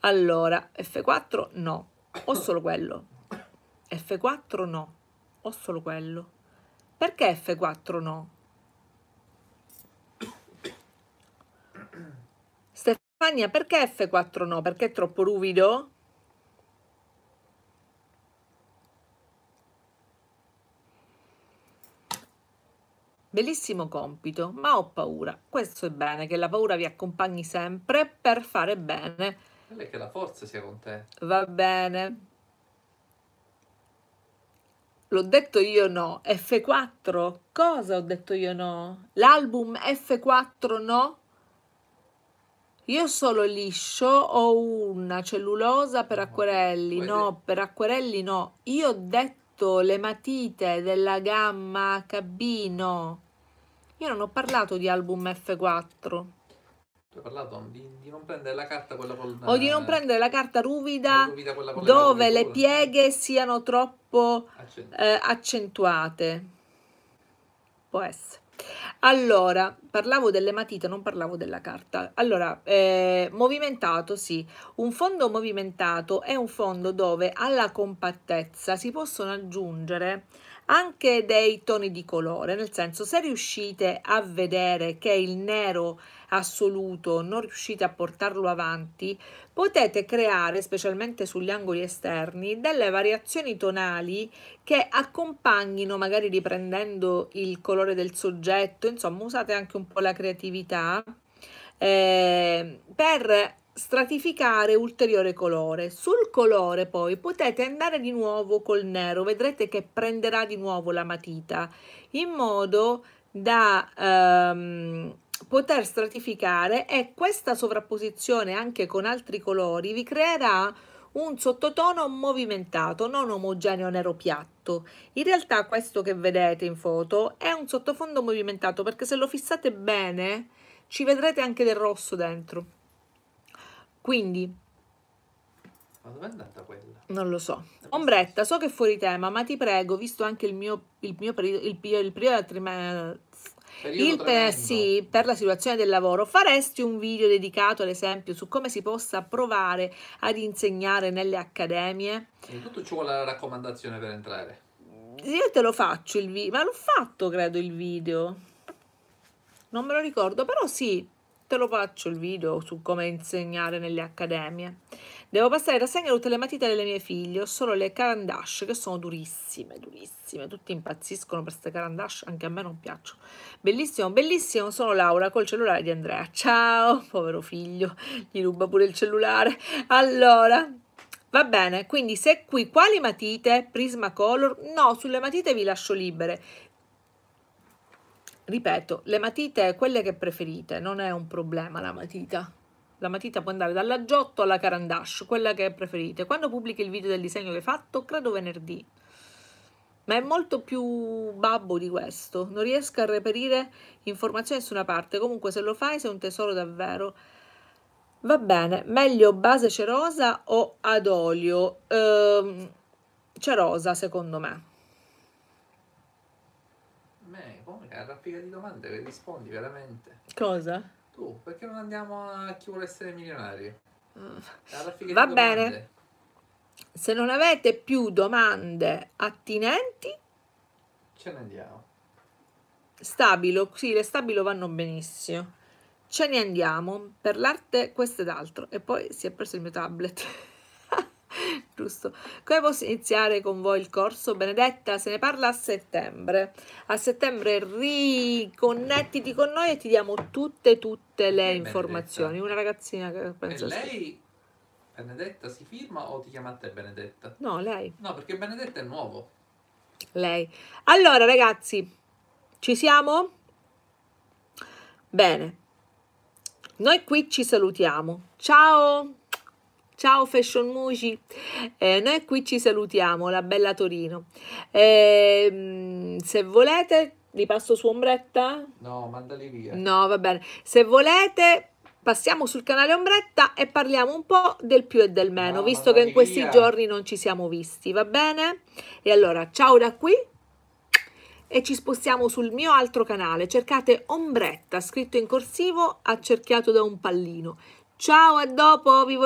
Allora, F4 no, ho solo quello. F4 no, ho solo quello. Perché F4 no? Fania, perché F4 no? Perché è troppo ruvido? Bellissimo compito, ma ho paura. Questo è bene, che la paura vi accompagni sempre per fare bene. E che la forza sia con te. Va bene. L'ho detto io no. F4? Cosa ho detto io no? L'album F4 no? Io solo liscio ho una cellulosa per acquerelli, no, per acquerelli no. Io ho detto le matite della gamma Cabino. Io non ho parlato di album F4. Ho parlato di, di, non prendere la carta quella con O di non prendere la carta ruvida, la ruvida quella quella dove le pieghe siano troppo eh, accentuate. Può essere. Allora, parlavo delle matite, non parlavo della carta. Allora, eh, movimentato, sì. Un fondo movimentato è un fondo dove alla compattezza si possono aggiungere anche dei toni di colore, nel senso se riuscite a vedere che il nero assoluto non riuscite a portarlo avanti, potete creare, specialmente sugli angoli esterni, delle variazioni tonali che accompagnino, magari riprendendo il colore del soggetto, insomma usate anche un po' la creatività eh, per stratificare ulteriore colore. Sul colore poi potete andare di nuovo col nero, vedrete che prenderà di nuovo la matita in modo da ehm, poter stratificare e questa sovrapposizione anche con altri colori vi creerà un sottotono movimentato, non omogeneo nero piatto. In realtà questo che vedete in foto è un sottofondo movimentato perché se lo fissate bene ci vedrete anche del rosso dentro. Quindi... Ma dov'è andata quella? Non lo so. Ombretta, so che è fuori tema, ma ti prego, visto anche il mio, il mio periodo, il, il periodo trimestrale il, per, sì, per la situazione del lavoro faresti un video dedicato ad esempio su come si possa provare ad insegnare nelle accademie innanzitutto ci vuole la raccomandazione per entrare mm, io te lo faccio il video ma l'ho fatto credo il video non me lo ricordo però sì te lo faccio il video su come insegnare nelle accademie. Devo passare da segno tutte le matite delle mie figlie, ho solo le carandash che sono durissime, durissime, tutti impazziscono per queste carandash, anche a me non piacciono. Bellissimo, bellissimo, sono Laura col cellulare di Andrea, ciao, povero figlio, gli ruba pure il cellulare. Allora, Va bene, quindi se qui quali matite? Prismacolor? No, sulle matite vi lascio libere ripeto, le matite, quelle che preferite, non è un problema la matita. La matita può andare dalla Giotto alla carandash, quella che preferite. Quando pubblichi il video del disegno che hai fatto? Credo venerdì. Ma è molto più babbo di questo. Non riesco a reperire informazioni da nessuna parte. Comunque se lo fai sei un tesoro davvero. Va bene, meglio base cerosa o ad olio? Ehm, cerosa secondo me. raffica eh, di domande che rispondi veramente. Cosa? Tu, perché non andiamo a chi vuole essere milionario? Mm. Va bene. Se non avete più domande attinenti, ce ne andiamo. Stabilo, sì, le stabilo vanno benissimo. Ce ne andiamo per l'arte, questo ed altro. E poi si è preso il mio tablet. [laughs] giusto. Come posso iniziare con voi il corso? Benedetta, se ne parla a settembre. A settembre riconnettiti con noi e ti diamo tutte, tutte le Benedetta. informazioni. Una ragazzina che penso... E lei, Benedetta, si firma o ti chiama a te Benedetta? No, lei. No, perché Benedetta è nuovo. Lei. Allora, ragazzi, ci siamo? Bene. Noi qui ci salutiamo. Ciao! Ciao Fashion Muci, eh, noi qui ci salutiamo, la bella Torino. Eh, se volete, vi passo su Ombretta? No, mandali via. No, va bene. Se volete, passiamo sul canale Ombretta e parliamo un po' del più e del meno, no, visto che in questi via. giorni non ci siamo visti, va bene? E allora, ciao da qui e ci spostiamo sul mio altro canale. Cercate Ombretta, scritto in corsivo, accerchiato da un pallino. Ciao, a dopo, vi voglio...